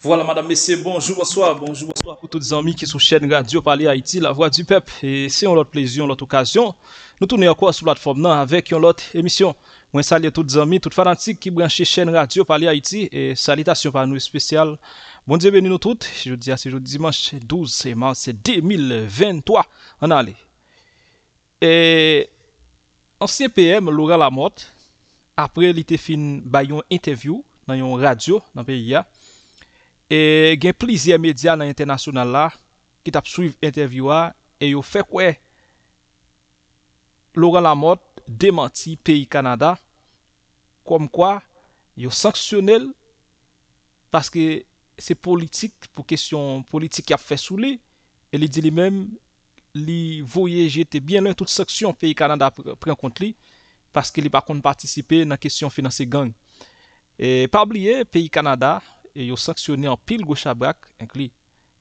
Voilà, madame Messie, bonjour, bonsoir, bonjour, bonsoir pou tout zanmi ki sou chen radio pa li Haiti, la voix du pep e se yon lot plezion, lot okasyon nou toune akwa sou platform nan, avek yon lot emisyon mwen salye tout zanmi, tout fanantik ki branche chen radio pa li Haiti e salita syon pa nou espesyal mwen bon zebeni nou tout, joudi ase joudi, dimanche 12, seman, se 2023, an ale eee, anseye PM, Laura Lamotte apre li te fin bayon interview nan yon radio, nan pe iya E gen plizye medya nan internasyonan la, ki tap suyve intervywa, e yo fe kwe, Laurent Lamotte, demanti Pays Kanada, kom kwa, yo sanksyonel, paske se politik, pou kesyon politik ki ap fesou li, e li di li men, li voyeje te bien lan tout saksyon Pays Kanada pren kont li, paske li bakon partisipe nan kesyon finanse gang. E pabliye, Pays Kanada, yo saksyonè an pil gwo chabrak, inkli,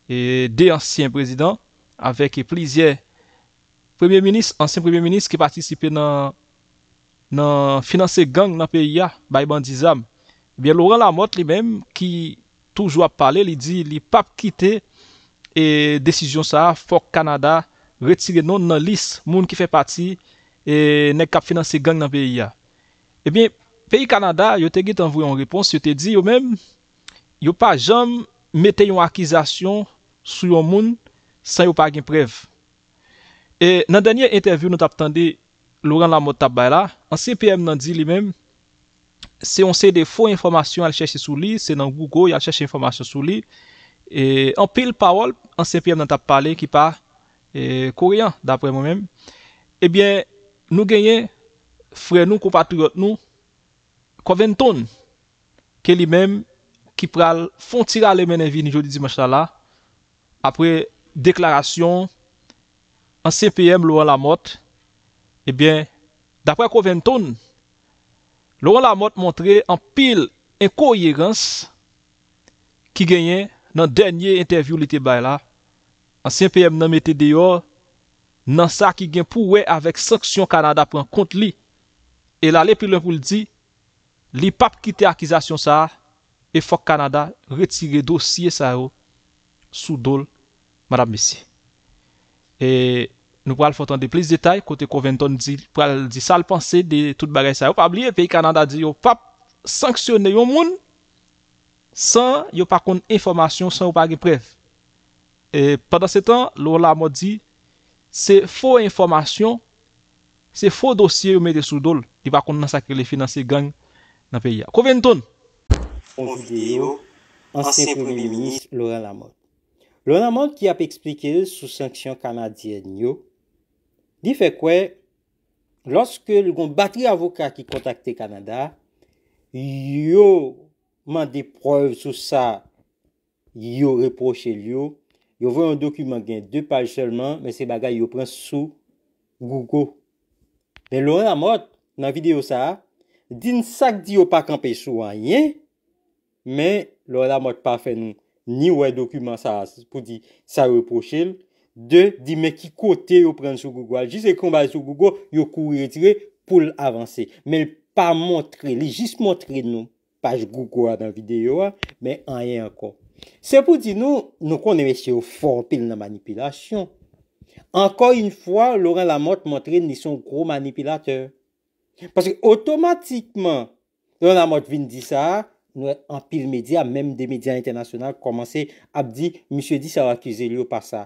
de ansyen prezident, avek plizye, premier minis, ansyen premier minis, ki patisipe nan, nan finanse gang nan peyi ya, bay bandizam, ebyen, eh Laurent Lamotte li men, ki toujwa pale, li di, li pap kite, e, desijyon sa, Foc Canada, retire non nan lis, moun ki fe pati, e, nek kap finanse gang nan peyi ya, ebyen, eh peyi Canada, yo te git anvou yon repons, yo te di, yo men, yo pa jam meten yon akizasyon sou yon moun san yo pa gen prev. E nan denye intervyou nou tap tande loran la mot tap bay la, an CPM nan di li men, se on se de fo informasyon al cheshe sou li, se nan Google al cheshe informasyon sou li, e an pil pawol, an CPM nan tap pale ki pa e, korean, dapre moun men, e bien nou genye fre nou kompatriot nou kwen ven ton ke li men ki pral fon tira le menenvi ni jodi dimansha la, apre deklarasyon, an CPM loran la mot, ebyen, dapre kouven ton, loran la mot montre an pil en kouyegans, ki genyen nan denye intervyou li te bay la, an CPM nan mette deyo, nan sa ki gen pou we avèk saksyon kanada pran kont li, e la le pilon pou li di, li pap kite akizasyon sa, E fok Kanada retire dosye sa yo Soudol Madame Missy E nou pral fotan de plez detay Kote Koventon pral di sal panse De tout bagay sa yo pabliye Peyi Kanada di yo pap sanksyone yo moun San yo pa kon Informasyon san yo pa riprev E padan se tan Lola mo di Se fo informasyon Se fo dosye yo mede soudol Di pa kon nansakri le finanse gang Na peyi ya Koventon pou videyo ansen premier ministre Laurent Lamotte Laurent Lamotte ki ap eksplike sou sanksyon kanadien yo di fe kwe loske lgon batri avoka ki kontakte Kanada yo man depreve sou sa yo reproche lyo yo vwe un dokumen gen 2 paje selman men se bagay yo pren sou Google men Laurent Lamotte nan videyo sa din sak di yo pak anpe sou anye Men, lor la mot pa fe nou. Ni wè dokumen sa, pou di, sa reproche l. De, di me ki kote yo pren sou Google. Jis e kon bade sou Google, yo kou yotire pou l avanse. Men, l pa montre, l jis montre nou. Paj Google a dan videyo a, men anye anko. Se pou di nou, nou kon ne mèche yo fon pil nan manipilasyon. Anko yon fwa, lor la mot montre ni son gro manipilater. Paske otomatikman, lor la mot vin di sa a, nou an pil medya, mèm de medya internasyonal, komanse ap di, misye di sa wakize li yo pa sa.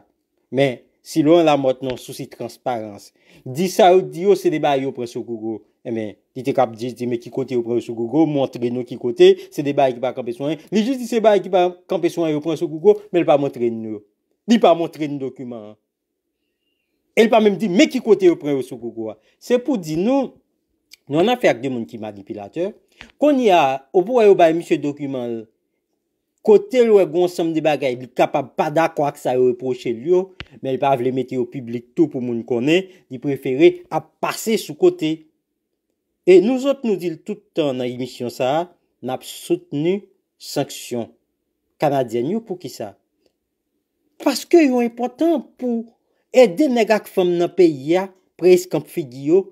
Mè, si lò an la mot non sou si transparans. Di sa ou di yo, oh, se de ba yo oh, pren sou gogo. Mè, eh di te kap di, di me ki kote oh, yo pren sou gogo, montre nou ki kote, se de ba yi ki pa kampe sou an. Li jis di se ba yi ki pa kampe sou an yo pren sou gogo, mè l pa montre nou. Li pa montre nou dokumen. El pa mèm di, me ki kote yo pren sou gogo. Se pou di nou, nou an afe ak de moun ki manipilatèr, Kon y a, ou pou a yo baye msye dokumen l, kote l wè goun som di bagay, li kapab pa da kwa ksa yo reproche l yo, men l pa avle meti yo publik tou pou moun konen, li preferi ap pase sou kote. E nou zot nou zil toutan nan emisyon sa, nap soutenu sanksyon. Kanadyen yo pou ki sa? Paske yo important pou eden negak fom nan peyi ya, prez kanp figi yo,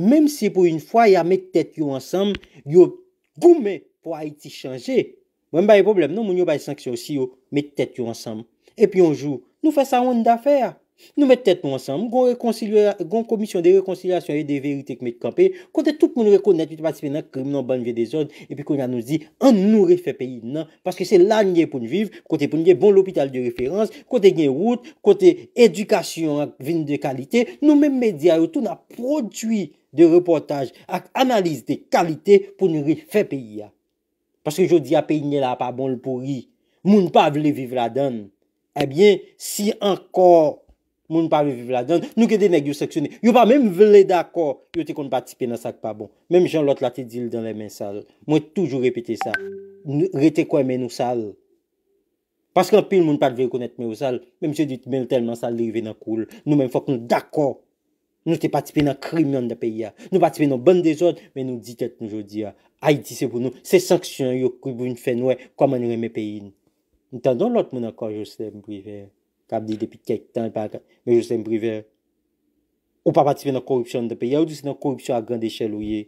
Mèm si pou yon fwa ya met tèt yon ansèm, yon boumè pou a iti chanjè. Mwen ba yon problem. Non moun yon ba yon sanksyon si yon met tèt yon ansèm. Epi yon jou, nou fè sa wèn d'a fèr. Nou met tèt nou ansanm, goun komisyon de rekonsilyasyon e de verite k met kampè, kote tout bon moun rekounet wite patipe nan krem nan ban vye de zon, epi koun ya nou zi, an nou refe peyi nan, paske se la nye pou n'viv, kote pou n'ye bon l'opital de referans, kote nye route, kote edukasyon ak vin de kalite, nou men medya yo tou na prodwi de reportaj ak analize de kalite pou n'ye refe peyi ya. Paske jo di a peyi nye la pa bon l'pouri, moun pa vle viv la dan. Ebyen, eh si ankor, Moun pa mwen vive la don, nou kede neg yon saksyon ni. Yon pa mwen mwen vle d'akor. Yon te kon patipe nan sak pa bon. Mwen jen lot la te dil dan le men sal. Mwen toujou repete sa. Rete kwen men ou sal. Paske an pil moun pative kon net men ou sal. Mwen mwen se dit men telman sal li ven akoul. Nou men fok nou d'akor. Nou te patipe nan krimyon da peyi ya. Nou patipe nan bandezot, men nou ditet nou jodi ya. Haydi se pou nou. Se saksyon yo kriboun fenwe kwa man yon reme peyin. Ntendon lot mwen akor joseb brive. Kab di depi kek tan, me jose m prive. Ou pa patispe nan korupsyon de peye, ou di se nan korupsyon a grand eshel ou ye.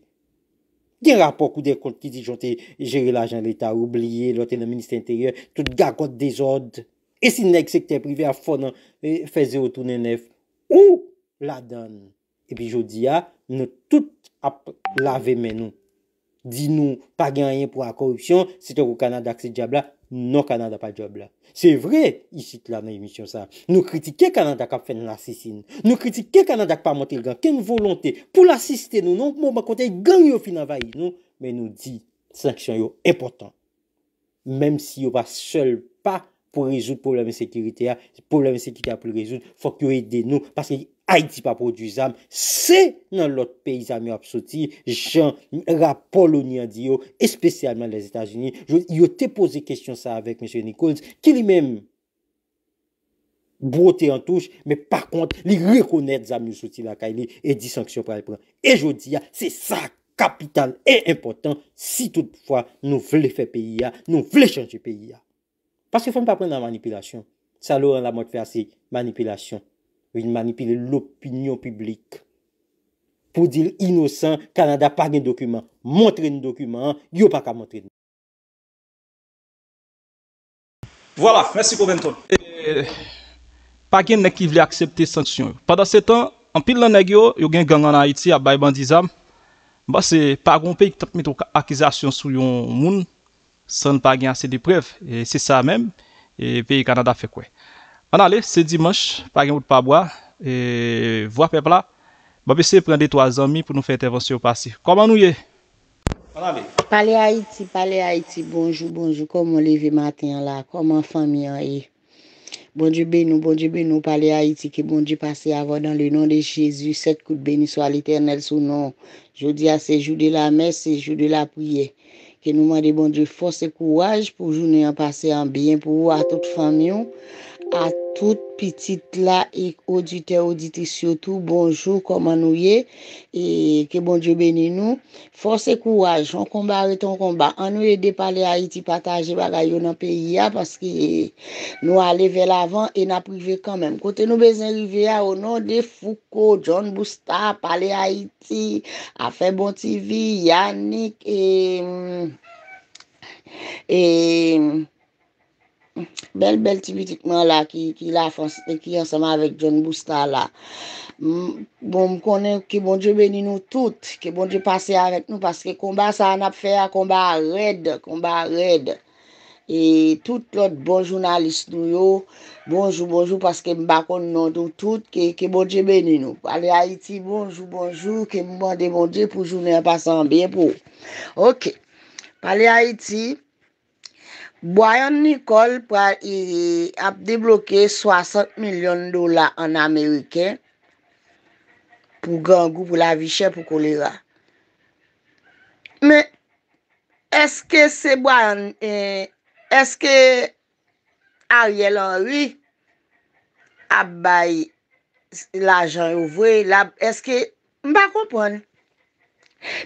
Gen rapok ou de kont ki di jote jere la jan l'Etat ou bliye, lote nan Ministre Intérieur, tout gagote de zode. E si nek sekte privye a fonan, e, feze o toune nef. Ou la dan. E pi jodi ya, nou tout ap lave men nou. Di nou, pa gen yen pou a korupsyon, se te wou kanadak se diab la, Non kanan da pa job la. Se vre, isit la nan emisyon sa, nou kritike kanan da ka fen l'assistin. Nou kritike kanan da ka pa montel gan, ken volante pou l'assistin nou, nou mou mwakonte yi gan yo fin avayi nou, men nou di sanksyon yo important. Mem si yo pa sel pa pou rezout probleme sekirite ya, probleme sekirite ya pou rezout, fok yo ede nou, paske yi, ha iti pa produ zam, se nan lot peyi zam yo apsoti, jan rapol onye diyo, espesyalman les Etats-Unis, yo te pose kestyon sa avek, M. Nichols, ki li men brote en touche, me par kont li rekonet zam yo apsoti la ka, li e di sanksyon pra li pren. E jo diya, se sa kapital e important si tout poufwa nou vle fè peyi ya, nou vle chanjè peyi ya. Paske fèm pa pren nan manipilasyon. Sa lou an la mot fè asik, manipilasyon. Ou yon manipile l'opinyon publik. Po dil inosan, Kanada pa gen dokumen. Montre yon dokumen an, yon pa ka montre yon. Voilà, mersi komenton. Pa gen nek ki vle aksepte sanksyon yo. Padan se tan, an pil nan nek yo, yo gen gangan an iti, a bay bandizan, ba se pa gon pe yon akizasyon sou yon moun, san pa gen ase deprev, se sa men, pe kanada fe kwe. Manale, se di manche, pa genvout pa boa, e vo apèpla, ba bese prende to a zami pou nou fey intervensyon ou pasi. Koman nou ye? Manale. Palé Haiti, palé Haiti, bonjou, bonjou, koman leve maten la, koman fami an e. Bondi benou, bondi benou, palé Haiti, ki bondi pase avon dan le nan de Jezou, set kout beni so al eternel sou nan. Jodi a se joudi la messe, se joudi la pouye. Ki nou mandi bondi fose kouwaj pou jouni an pase an bien, pou ou a tout fami yon. A tout pitit la ek audite, audite siotou, bonjou, koma nou ye, ke bonjou beni nou. Fonse kouaj, an komba, an nou ye de pale Haiti pataje bagay yo nan peyi ya, paske nou ale vel avan, e na prive kanmen. Kote nou bezan rive ya, onan de Fouko, John Boustap, pale Haiti, Afe Bon TV, Yannick, e... bel bel tibitikman la ki la ki ansama vek John Boustan la bon m konen ki bonje beni nou tout ki bonje pase avet nou paske komba sa an ap fè a komba red komba red e tout lot bon jounalist nou yo bonjou bonjou paske m bakon nou tout ki bonje beni nou pale Haiti bonjou bonjou ke m ban de bonjou pou jounen pasan biye pou pale Haiti Boyan Nicole ap deblokè 60 milyon dola an Ameriken pou gangou, pou la vi chè, pou kolera. Me, eske se Boyan, eh, eske Ariel Henry ap bay l'ajan ouvre, eske mba kompon.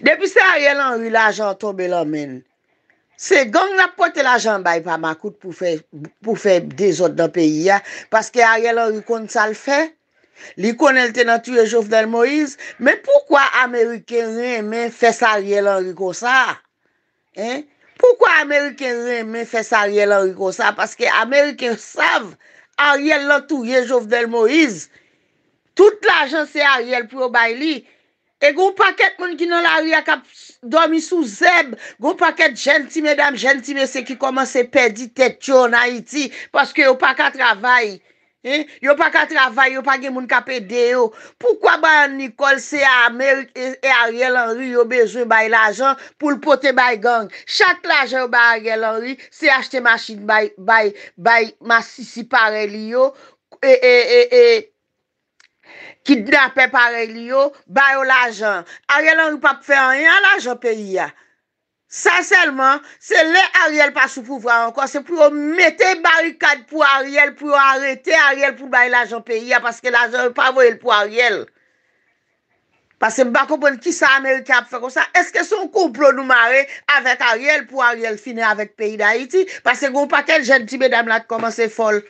Depi se Ariel Henry l'ajan tobe lomen, Se gang rapote la jan bay pa ma kout pou fe de zot nan peyi ya. Paske Ariel Henrico n sa l fe. Li kon el tena touye Jovdel Moise. Men poukwa Ameriken ren men fe sa Ariel Henrico sa? Poukwa Ameriken ren men fe sa Ariel Henrico sa? Paske Ameriken sav Ariel lan touye Jovdel Moise. Tout la jan se Ariel pou yo bay li. E goun pa ket moun ki nan la ri a kap dormi sou zeb. Goun pa ket jenti, mèdame jenti, mè se ki koman se pedi tet yo na iti. Paske yo pa ka travay. Yo pa ka travay, yo pa gen moun ka pedi yo. Poukwa ba Nicole se Amerik e Ariel Henry yo bejwen bay la jan pou l'pote bay gang? Chak la jan yo bay Ariel Henry se achte masjin bay masisi pareli yo. E, e, e, e. ki dnape pare li yo, bayo l'ajan. Ariel an yon pa pfe an ryan l'ajan peyi ya. Sa selman, se le Ariel pa sou pouvran anko, se pou mwete barikad pou Ariel, pou arete Ariel pou bay l'ajan peyi ya, paske l'ajan pou avoye l'pou Ariel. Paske mba kompon ki sa Amerikap fwe kon sa, eske son komplo nou mare avet Ariel pou Ariel, finè avet peyi da iti, paske mwou pa ken jen ti bedam la koman se fol.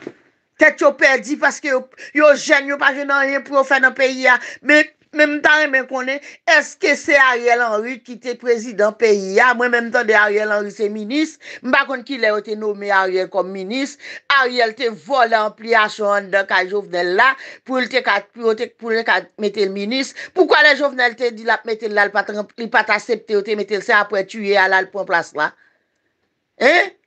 Tè t'yo perdi paske yo jen yo pa jen an rien pou ou fè nan peyi ya. Men mèm tan mè konè, eske se Ariel Henry ki te prezidant peyi ya? Mwen mèm tan de Ariel Henry se minis, mba kon ki le ou te nomé Ariel kom minis. Ariel te vole an pli a son de ka jovnel la pou ou te ka metel minis. Poukwa le jovnel te dilap metel la, li pata septe ou te metel se apre tuye alal pou an plas la? Eh?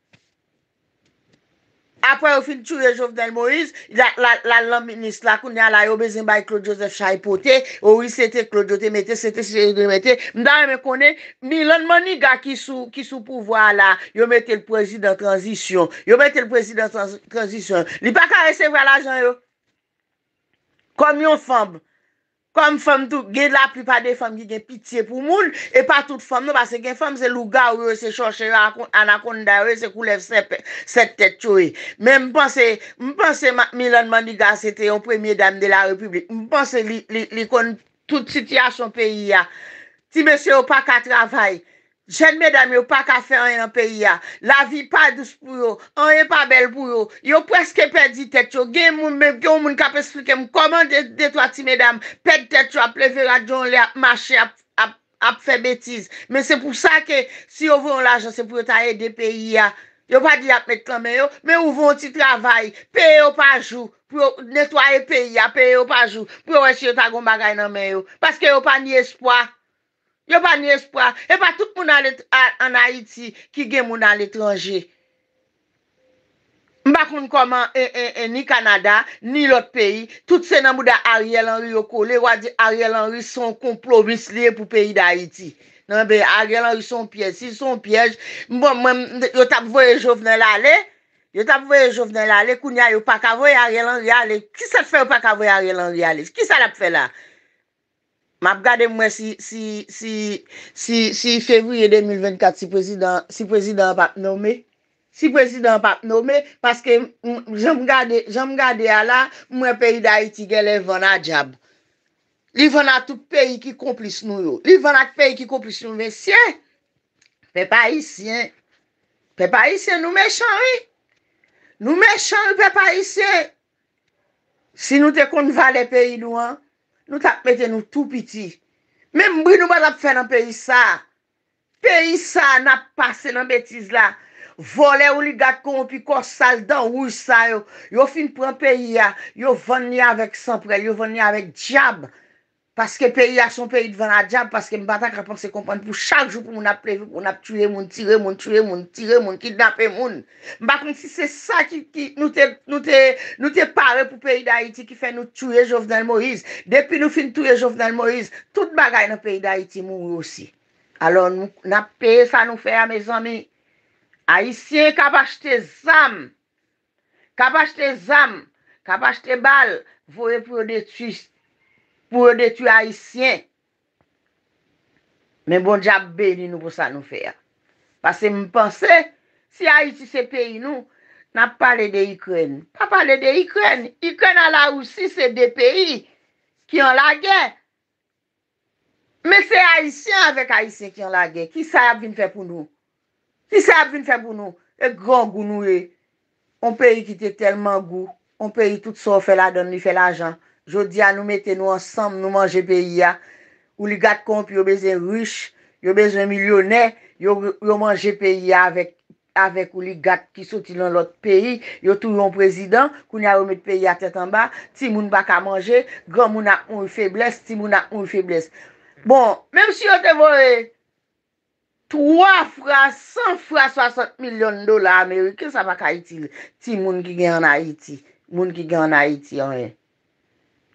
Apre ou fin chou rejou Fidel Moïse, la lan ministre la koun ya la yo bezin baye Claude Joseph Chaipote, ou yi sete Claude Joseph mette, sete Chiridou mette, mda yon me konen, mi lanman ni ga ki sou pouvo a la, yo mette l prezident transition, yo mette l prezident transition, li pa ka rese vwe la jan yo, kom yon fambe. Kom fom tou, gen la pripa de fom ki gen pitiye pou moun, e pa tout fom nou, base gen fom se lou ga ou e se choshe anakonde da ou e se koulef set tete chou e. Men mponse, mponse Milan Mandiga se te yon premye dam de la republik, mponse li kon tout siti a son peyi ya. Ti mese ou pa ka travay, Jen medam yo pa kafe anye nan peyi ya. La vi pa douche pou yo. Anye pa bel pou yo. Yo preske pedi tet yo. Gen moun kap esplike mou. Koman detwa ti medam? Pedi tet yo a pleve la jon le ap mache ap fe betize. Men se pou sa ke si yo voun la jose pou yo ta ede peyi ya. Yo pa di ap met kame yo. Men yo voun ti travay. Peye yo pa jou. Po netwaye peyi ya. Peye yo pa jou. Po wèche yo ta gom bagay nan men yo. Paske yo pa ni espoi. Yo ba ni espwa, e yo ba tout moun an Haiti ki gen moun an l'étranger. Mba kon koman e, e, ni Kanada, ni lot peyi, tout se nan mou da Ariel Henry yo kou, le wad di Ariel Henry son komplomis liye pou peyi da Haiti. Nan be, Ariel Henry son piye, si son piyej, mba mwen yo tap vweye jovnen la le, yo tap vweye jovnen la le, kounya yo pa kavoy Ariel Henry a le, ki sa fe yo pa kavoy Ariel Henry a le, ki sa la pe fe la? M ap gade mwen si fevriye 2024 si prezidant pap nomè. Si prezidant pap nomè, paske jan m gade ala mwen peyi da iti gelè vwana djab. Li vwana tout peyi ki komplis nou yo. Li vwana ki peyi ki komplis nou. Mwen siye, pe pa yi siye. Pe pa yi siye, nou me chan yi. Nou me chan yi, pe pa yi siye. Si nou te kon vwa de peyi nou an, Nou ta pete nou tou piti. Men mbri nou mada pou fè nan peyi sa. Peyi sa na pase nan betiz la. Vole ou li gako ou pi kosal dan ou sa yo. Yo fin pran peyi ya. Yo vany avèk sanprel. Yo vany avèk diyab. Paske peyi a son peyi devan a djab, paske mbata krapon se kompon pou chak jou pou moun ap plevi pou moun ap tue moun, tire moun, tire moun, tire moun, ki dapen moun. Mbakoun si se sa ki nou te pare pou peyi da iti ki fe nou tue jovnel moriz. Depi nou fin tue jovnel moriz, tout bagay nan peyi da iti moun osi. Alon nou nap peye sa nou fe a me zami. Aisyen kapache te zam, kapache te zam, kapache te bal, vowe pou yo detwist. pou bon, ou de tu Aisyen. Men bon diap beli nou pou sa nou fer. Pase mwen panse, si Aisyen se peyi nou, nan pale de Yikwen. Pa pale de Yikwen, Yikwen ala ou si se de peyi ki an la gen. Men se Aisyen avek Aisyen ki an la gen, ki sa yab bin fe pou nou. Ki sa yab bin fe pou nou. E gran goun nou e. On peyi ki te telman goun. On peyi tout sa ou fe la don ni fe la jan. Jodi a nou mette nou ansam, nou manje peyi ya. Oli gat konp yo bezen rush, yo bezen milyonè, yo manje peyi ya avèk ouli gat ki soti lè lòt peyi, yo tou yon prezident, koun ya oumet peyi ya tèt anba, ti moun bak a manje, gran moun a un febles, ti moun a un febles. Bon, mèm si yo te vore, 3 fras, 100 fras, 60 milyon dola Amerik, ke sa bak a iti li, ti moun ki gen an a iti, moun ki gen an a iti an e.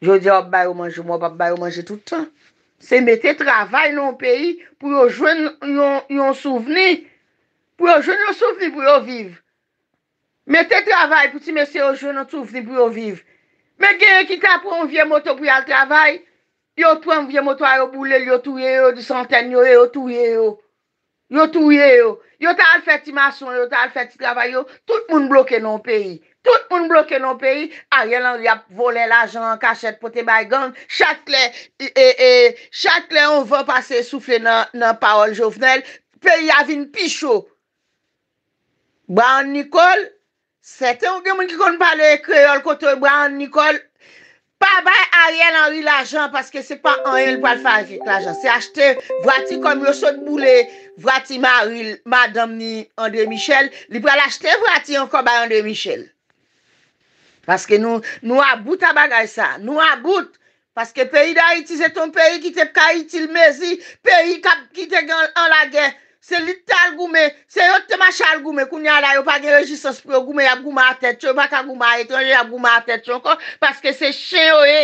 Oh, yo di ap bay ou manje mou, ap bay ou manje toutan. Se mette travay nou peyi pou yo jwen yon souvni. Po yo jwen yon souvni pou yo viv. Mette travay pou ti mese yo jwen yon souvni pou yo viv. Me genye kita pou yon vye moto pou yon travay. Yo pou yon vye moto a yo boule li yo touye yo, di santen yo yo touye yo. Yo touye yo, yo tal fè ti mason, yo tal fè ti travay yo, tout moun blokè nan peyi. Tout moun blokè nan peyi, a yon an di ap vole l'ajan an kachet pote bay gang, chakle, e, e, e, chakle on va pase soufle nan parol jovnel, peyi avin pi chou. Brand Nikol, sete ou demoun ki kon pale ekreol kote Brand Nikol, Pa bay a riel an ril ajan, paske se pa an ril pa l farifik l ajan. Se achete vrati kom lo sot boulé, vrati ma damni André Michel, li pa l achete vrati an kobay André Michel. Paske nou a bout a bagay sa, nou a bout, paske peyi da itize ton peyi ki te pka itil mezi, peyi ki te gen an lagey, Se literal goume, se yote machal goume, kou nyala yo pa gen rejisos pro goume yab gouma a tet yo, baka gouma a etranje yab gouma a tet yo kon, paske se chen yo e,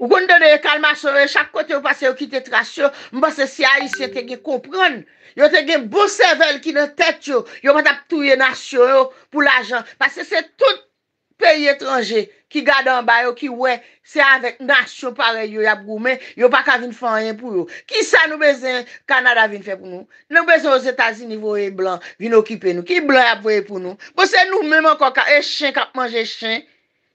ou gonde de e kalma so e, chak kote yo pase yo ki te trasyo, mba se si a isye te gen kompran, yo te gen bosevel ki ne tet yo, yo patap touye nasyo yo pou la jan, paske se tout peyi etranje. ki gade an bayo, ki we, se anvek nasyon pare yo yap goumen, yo pa ka vin fanyen pou yo. Ki sa nou bezen Kanada vin fè pou nou? Nou bezen yo zetazi nivou e blan vin okipe nou. Ki blan yap vwe pou nou? Bo se nou mèm ankon ka, e chen kap manje chen,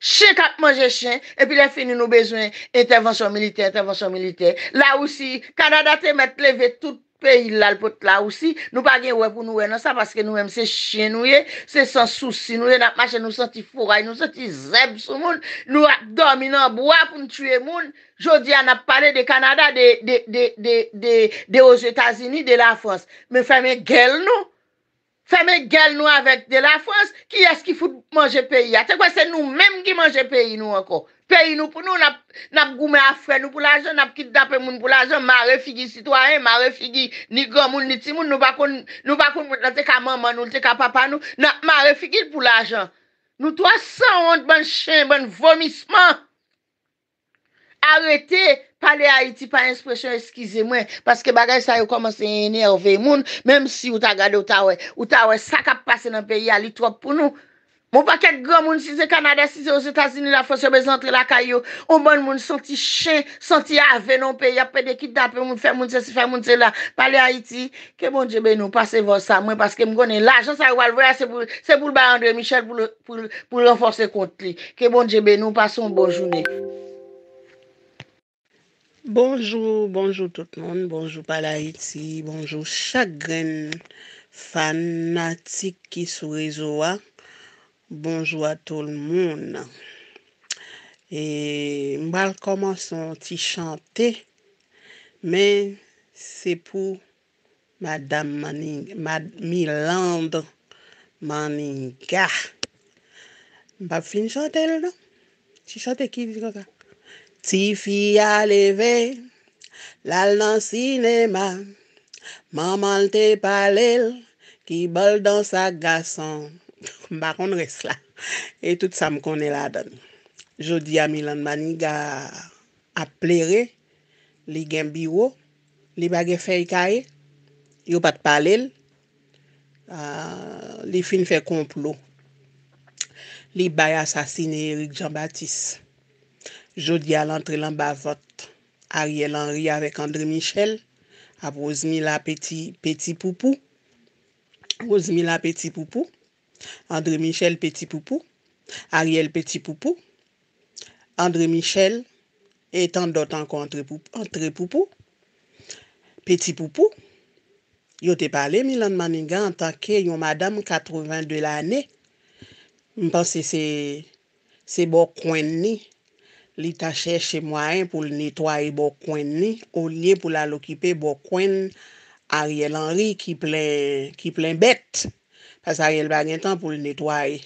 chen kap manje chen, epi le fini nou bezen intervensyon milite, intervensyon milite. La ou si, Kanada te met pleve tout Peyi lal pot la ou si, nou pa gen wè pou nou wè nan sa, paske nou wèm se chen nou ye, se san sou si nou ye, nan mache nou senti fouray, nou senti zeb sou moun, nou a domi nan bwa pou nou tue moun, jodi an ap pale de Kanada, de, de, de, de, de, de os Etasini, de la Frans, men fèmè gel nou, fèmè gel nou avèk de la Frans, ki yè skifou mwange peyi a, te kwen se nou mèm gi mwange peyi nou anko. Peyi nou pou nou, nap goume afre nou pou la jan, nap kit dape moun pou la jan, ma refigi sitwa en, ma refigi ni gran moun, ni ti moun, nou bakoun moun, nou te ka maman, nou te ka papan nou, na ma refigi pou la jan. Nou to a san yon ban chen, ban vomisman. Arete pale Haiti pa yon espresyon eskize mwen, paske bagay sa yo komanse ene erve moun, mem si ou ta gade ou ta we, ou ta we sa ka pase nan peyi a litwap pou nou. Moun pa ket gwa moun si ze Kanade, si ze ou Zetasini la fos yo bezantre la kayo, ou bon moun moun santi che, santi ave non pe, ya pe de kit da, pe moun fe moun se si fe moun se la, pale Haiti, ke moun jebe nou pase vos sa, mwen paske m gwenen la, jansay wal voya se pou l'bayandre, Michel pou l'enforce kont li, ke moun jebe nou pase ou m bon jouni. Bonjour, bonjour tout le monde, bonjour pale Haiti, bonjour chagren fanatik ki sou rezo wa, Bonjou a tou l moun. E mbal koman son ti chante, men se pou Madame Manninga, Madame Milande Manninga. Mbal fin chante l nou? Ti chante ki? Ti fi aleve, lal nan sinema, mman te pale, ki bol dan sa gason. Mba kon res la E tout sa m kon el adan Jody a Milan Maniga A ple re Li gen biwo Li bag e fey ka e Yo pat pale el Li fin fe konplo Li bay asasine Eric Jean-Baptiste Jody a lantre lan bavot Ariel Henry avek André Michel A Bozmi la Petit Poupou Bozmi la Petit Poupou Andre Michel Petit Poupou, Ariel Petit Poupou, Andre Michel et tant d'autres entre Poupou, Petit Poupou, yo te pale Milan Maniga entanke yon madame 82 l'anne, m'pense se bo kwen ni, li ta chèche mwen pou l'nitwaye bo kwen ni, ou li pou l'alokipe bo kwen Ariel Henri ki plen bete. As Ariel bagen tan pou l netwaye.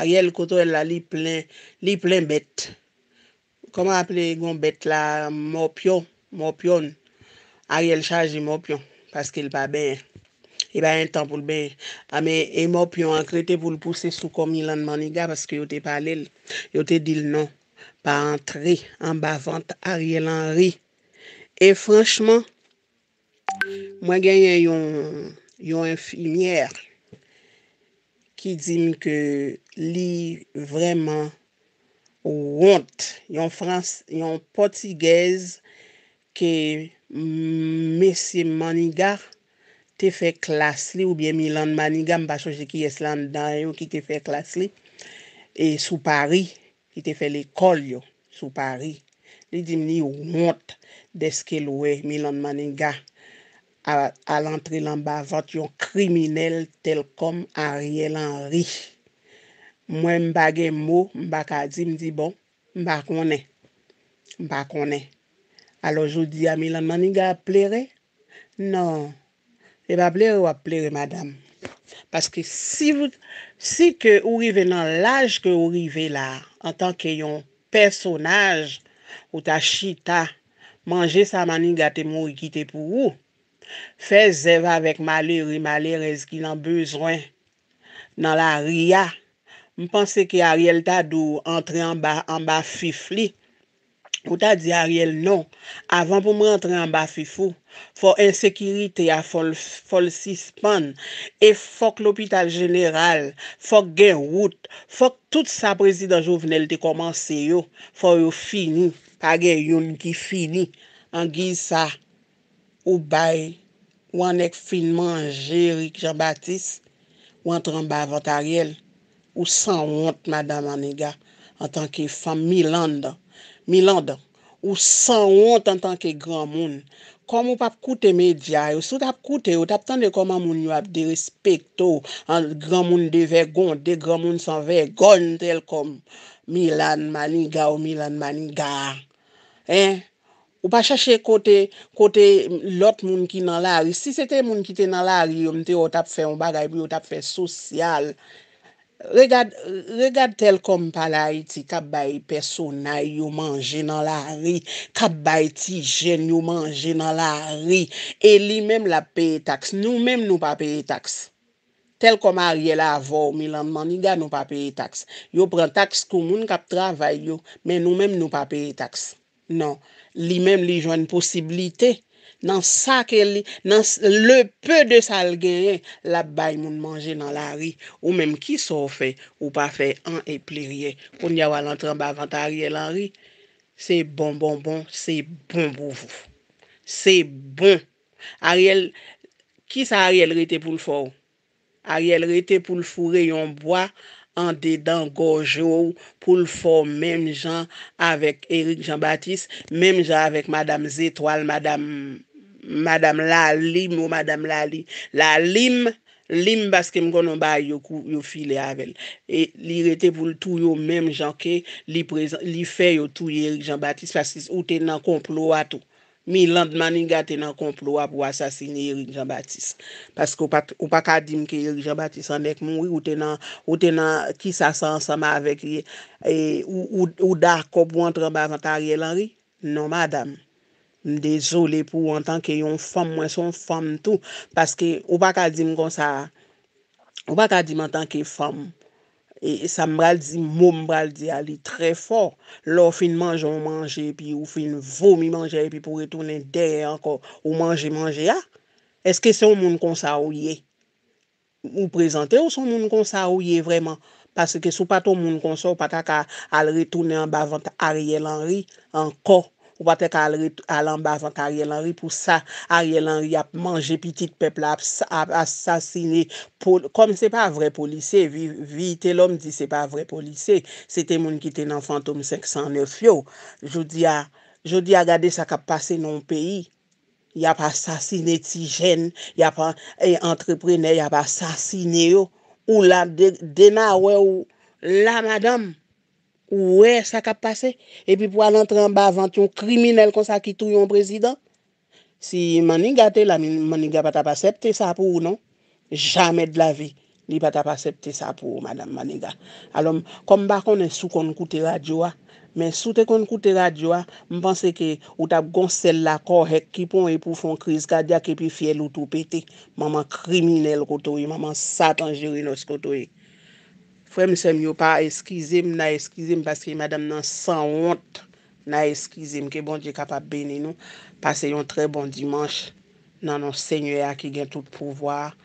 Ariel koto el la li plen bet. Koman aple yon bet la mopyon. Ariel chaji mopyon. Paske el pa ben. E bagen tan pou l ben. Ame ah, mopyon an krete pou l pouse sou komi lan maniga. Paske yo te pale. Yo te dil nan. Pa antre. An bavante. Ariel an ri. E franchman. Mwen gen yon. Yon infiniere. ki di mi ke li vreman wont yon potigez ke mesye maniga te fe klas li ou bie Milan Maniga, mba soje ki es lan dan yo ki te fe klas li, e sou Paris, ki te fe le kol yo sou Paris, li di mi wont deske loue Milan Maniga, al antre lan ba vant yon kriminel tel kom Ariel Henry. Mwen mba gen mwo, mba ka di mdi bon, mba konen. Mba konen. Alo jodi, a mi lan maniga a plere? Non. E ba plere ou a plere, madame. Paske si ke ourive nan laj ke ourive la, an tanke yon personaj ou ta chita, manje sa maniga te moun ki te pou ou, Fè zèv avèk malè, ri malè, rez ki lan bezwen nan la ria. Mpense ki Ariel ta dou antre an ba fifli. Ou ta di Ariel non, avan pou m rentre an ba fifou, fò ensekiritè a fol sispan, e fòk l'opital general, fòk gen wout, fòk tout sa prezident jouvnel te komanse yo, fòk yo fini, ta gen yon ki fini an gisa. ou bay, ou an ek finman jirik Jean-Baptiste, ou an tromba avataryel, ou san wont Madame Manigat an tanke fam Milanda. Milanda, ou san wont an tanke gran moun. Kom ou pap koute medya, ou sou tap koute, ou tap tande kom an moun yo ap de respekto, an gran moun de vergon, de gran moun san vergon tel kom Milanda Manigat ou Milanda Manigat. Eh? Ou pa chache kote lot moun ki nan la ri. Si se te moun ki te nan la ri, yo mte yo tap fe yon bagay bi yo tap fe sosyal. Regade tel kom palay ti kap bayi personay yo manje nan la ri. Kap bayi ti jen yo manje nan la ri. E li mem la pey taks. Nou mem nou pa pey taks. Tel kom ariye la avou milanman, ni ga nou pa pey taks. Yo pren taks kou moun kap travay yo, men nou mem nou pa pey taks. Non. Li men li jo an posibilite, nan sa ke li, nan le pe de sal genye, la bay moun manje nan la ri. Ou menm ki so fe ou pa fe an e pli rye. Kon yawal an tram ba vanta a rye lan ri, se bon bon bon, se bon boufou. Se bon. A rye, ki sa a rye rete pou l fou? A rye rete pou l fou reyon bwa. an dedan goj yo pou l fò mèm jan avèk Eric Jean-Baptiste, mèm jan avèk Madame Zétoile, Madame Lalim ou Madame Lali. Lalim, Lim baske m konon ba yo kou yo file avèl. E li rete pou l tou yo mèm jan ke li fe yo tou Eric Jean-Baptiste paskis ou ten nan konplo ato. Mi lantman nga tenan konplo apwa asasini Eridjian Batis. Paske ou pa kadim ki Eridjian Batis an dek moun ou tenan ki sa san sama avek e, ou dar kop wantran bavantari elanri. Non madame, mdejole pou wantan ki yon fom mwen son fom tout. Paske ou pa kadim kon sa, ou pa kadim an tan ki fom mwen. E sa mbral di, mou mbral di, a li tre fòr, lò fin manjè ou manjè, e pi ou fin vò mi manjè, e pi pou retounen derè anko, ou manjè manjè a. Eske se ou moun konsa ou ye? Ou prezante ou se ou moun konsa ou ye vreman? Paseke sou pato moun konsa ou patak a al retounen an bavant Ariel Henry anko. Ou patèk alan bavan k a rielan ri pou sa, a rielan ri ap manje pitit pepla ap asasine pou... Kom se pa vre polise, vi te lom di se pa vre polise, se te moun ki te nan Fantoum 509 yo. Jodi a gade sa kap pase non peyi, ya pa asasine ti jen, ya pa entreprene, ya pa asasine yo, ou la dena we ou la madame. Ouwe, sa kap pase, epi pou an entre an ba avant yon kriminel kon sa ki tou yon prezident. Si Maniga te la, Maniga pata pasepte sa pou ou non? Jamè de la vi, li pata pasepte sa pou ou, Madame Maniga. Alom, kon bako ne sou kon koute radyoa, men sou te kon koute radyoa, mpense ke ou tap gonsel la korhek ki pon epou fon kriz, kwa diak epi fye loutou pete, maman kriminel koto e, maman satan jirinos koto e. Fwe msemyo pa eskizim na eskizim paske madam nan san ont na eskizim. Ke bon di kapap bene nou. Paseyon tre bon dimanche nan nou sènyoya ki gen tout pouvoar.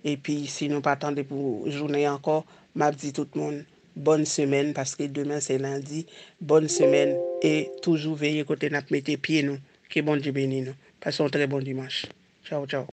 E pi si nou patande pou jounen anko map di tout moun. Bonne semen. Paske demen se lendi. Bonne semen. E toujou veye kote nap mette pie nou. Ke bon di bene nou. Paseyon tre bon dimanche. Tchao tchao.